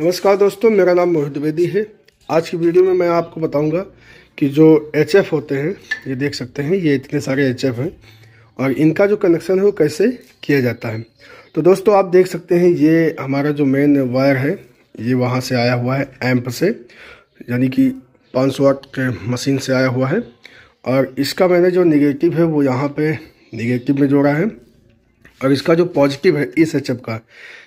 नमस्कार दोस्तों मेरा नाम मोहित द्विवेदी है आज की वीडियो में मैं आपको बताऊंगा कि जो एच होते हैं ये देख सकते हैं ये इतने सारे एच हैं और इनका जो कनेक्शन है वो कैसे किया जाता है तो दोस्तों आप देख सकते हैं ये हमारा जो मेन वायर है ये वहाँ से आया हुआ है एम्प से यानी कि सौ वाट के मशीन से आया हुआ है और इसका मैंने जो निगेटिव है वो यहाँ पर निगेटिव में जोड़ा है और इसका जो पॉजिटिव है इस एच का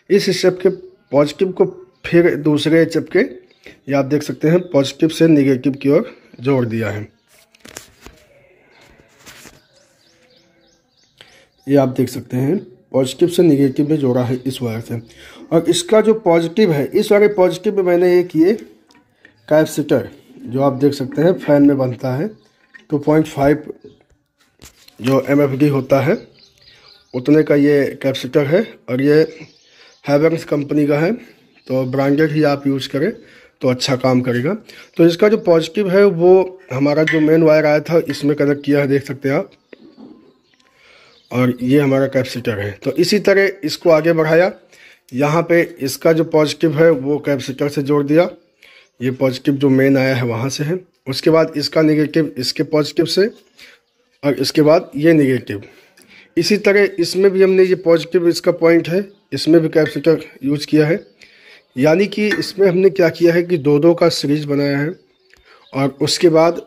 इस एच के पॉजिटिव को फिर दूसरे एच के ये आप देख सकते हैं पॉजिटिव से निगेटिव की ओर जोड़ दिया है ये आप देख सकते हैं पॉजिटिव से निगेटिव में जोड़ा है इस वायर से और इसका जो पॉजिटिव है इस वायर पॉजिटिव में मैंने ये किए कैपसीटर जो आप देख सकते हैं फैन में बनता है 2.5 जो एम होता है उतने का ये कैपसीटर है और ये हैवेंस कंपनी का है तो ब्रांडेड ही आप यूज़ करें तो अच्छा काम करेगा तो इसका जो पॉजिटिव है वो हमारा जो मेन वायर आया था इसमें कनेक्ट किया है देख सकते हैं आप और ये हमारा कैपेसिटर है तो इसी तरह इसको आगे बढ़ाया यहाँ पे इसका जो पॉजिटिव है वो कैपेसिटर से जोड़ दिया ये पॉजिटिव जो मेन आया है वहाँ से है उसके बाद इसका नेगेटिव इसके पॉजिटिव से और इसके बाद ये निगेटिव इसी तरह इसमें भी हमने ये पॉजिटिव इसका पॉइंट है इसमें भी कैपेसिटर यूज किया है यानी कि इसमें हमने क्या किया है कि दो दो का सीरीज बनाया है और उसके बाद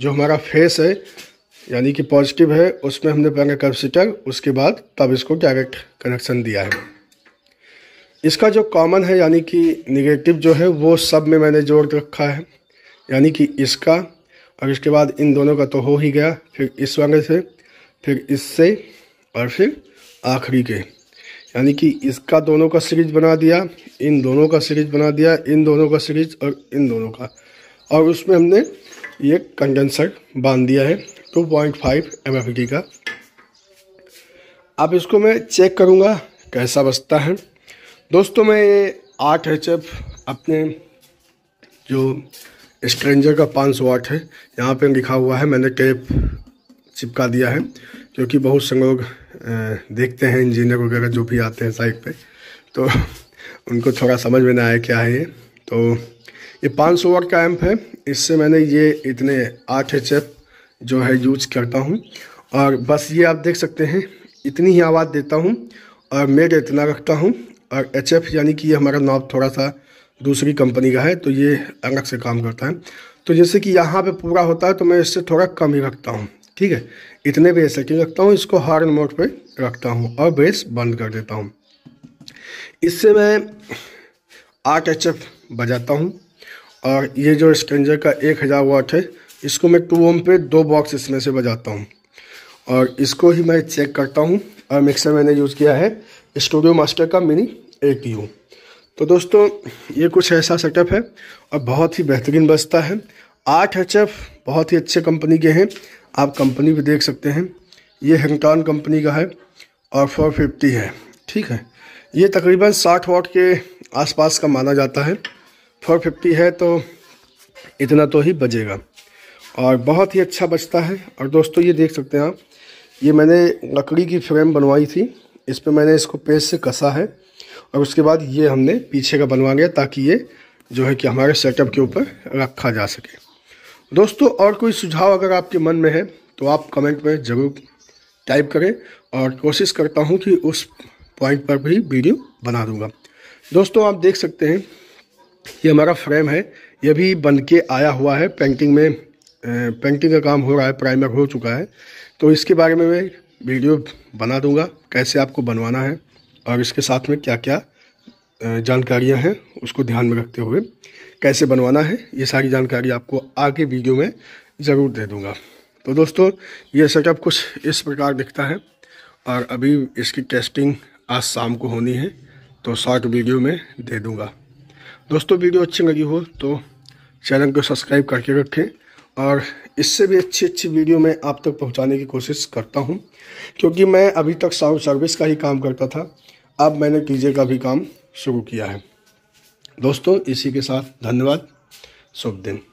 जो हमारा फेस है यानी कि पॉजिटिव है उसमें हमने पहले कैपेसिटर उसके बाद तब इसको डायरेक्ट कनेक्शन दिया है इसका जो कॉमन है यानी कि निगेटिव जो है वो सब में मैंने जोड़ के रखा है यानी कि इसका और इसके बाद इन दोनों का तो हो ही गया फिर इस वाले से फिर इससे और फिर आखिरी के यानी कि इसका दोनों का सीरीज बना दिया इन दोनों का सीरीज बना दिया इन दोनों का सीरीज और इन दोनों का और उसमें हमने ये कंडेंसर बांध दिया है 2.5 पॉइंट का अब इसको मैं चेक करूँगा कैसा बचता है दोस्तों मैं ये आठ एच अपने जो स्ट्रेंजर का 500 सौ है यहाँ पे लिखा हुआ है मैंने टेप चिपका दिया है क्योंकि बहुत से लोग देखते हैं इंजीनियर वगैरह जो भी आते हैं साइट पे तो उनको थोड़ा समझ में ना आए क्या है ये तो ये 500 सौ वाट का एम्प है इससे मैंने ये इतने आठ एच जो है यूज करता हूँ और बस ये आप देख सकते हैं इतनी ही आवाज़ देता हूँ और मेड इतना रखता हूँ और एच यानी कि ये हमारा नॉब थोड़ा सा दूसरी कंपनी का है तो ये अलग से काम करता है तो जैसे कि यहाँ पे पूरा होता है तो मैं इससे थोड़ा कम ही रखता हूँ ठीक है इतने बेस सेटिंग रखता हूँ इसको हार्ड मोड पे रखता हूँ और बेस बंद कर देता हूँ इससे मैं आठ एच एफ बजाता हूँ और ये जो स्केंजर का एक हज़ार वाट है इसको मैं टू ओम पे दो बॉक्स इसमें से बजाता हूँ और इसको ही मैं चेक करता हूँ और मिक्सर मैंने यूज़ किया है स्टूडियो मास्टर का मिनी ए यू तो दोस्तों ये कुछ ऐसा सेटअप है और बहुत ही बेहतरीन बजता है आठ एच बहुत ही अच्छे कंपनी के हैं आप कंपनी भी देख सकते हैं ये हिंगटॉन कंपनी का है और फोर फिफ्टी है ठीक है ये तकरीबन साठ वाट के आसपास का माना जाता है फोर फिफ्टी है तो इतना तो ही बजेगा और बहुत ही अच्छा बचता है और दोस्तों ये देख सकते हैं आप ये मैंने लकड़ी की फ्रेम बनवाई थी इस पर मैंने इसको पेज से कसा है और उसके बाद ये हमने पीछे का बनवा लिया ताकि ये जो है कि हमारे सेटअप के ऊपर रखा जा सके दोस्तों और कोई सुझाव अगर आपके मन में है तो आप कमेंट में ज़रूर टाइप करें और कोशिश करता हूँ कि उस पॉइंट पर भी वीडियो बना दूंगा दोस्तों आप देख सकते हैं ये हमारा फ्रेम है ये भी बन के आया हुआ है पेंटिंग में पेंटिंग का काम हो रहा है प्राइमर हो चुका है तो इसके बारे में मैं वीडियो बना दूंगा कैसे आपको बनवाना है और इसके साथ में क्या क्या जानकारियां हैं उसको ध्यान में रखते हुए कैसे बनवाना है ये सारी जानकारी आपको आगे वीडियो में ज़रूर दे दूँगा तो दोस्तों ये सेटअप कुछ इस प्रकार दिखता है और अभी इसकी टेस्टिंग आज शाम को होनी है तो शॉर्ट वीडियो में दे दूँगा दोस्तों वीडियो अच्छी लगी हो तो चैनल को सब्सक्राइब करके रखें और इससे भी अच्छी अच्छी वीडियो मैं आप तक पहुंचाने की कोशिश करता हूं क्योंकि मैं अभी तक साउंड सर्विस का ही काम करता था अब मैंने टीजे का भी काम शुरू किया है दोस्तों इसी के साथ धन्यवाद शुभ दिन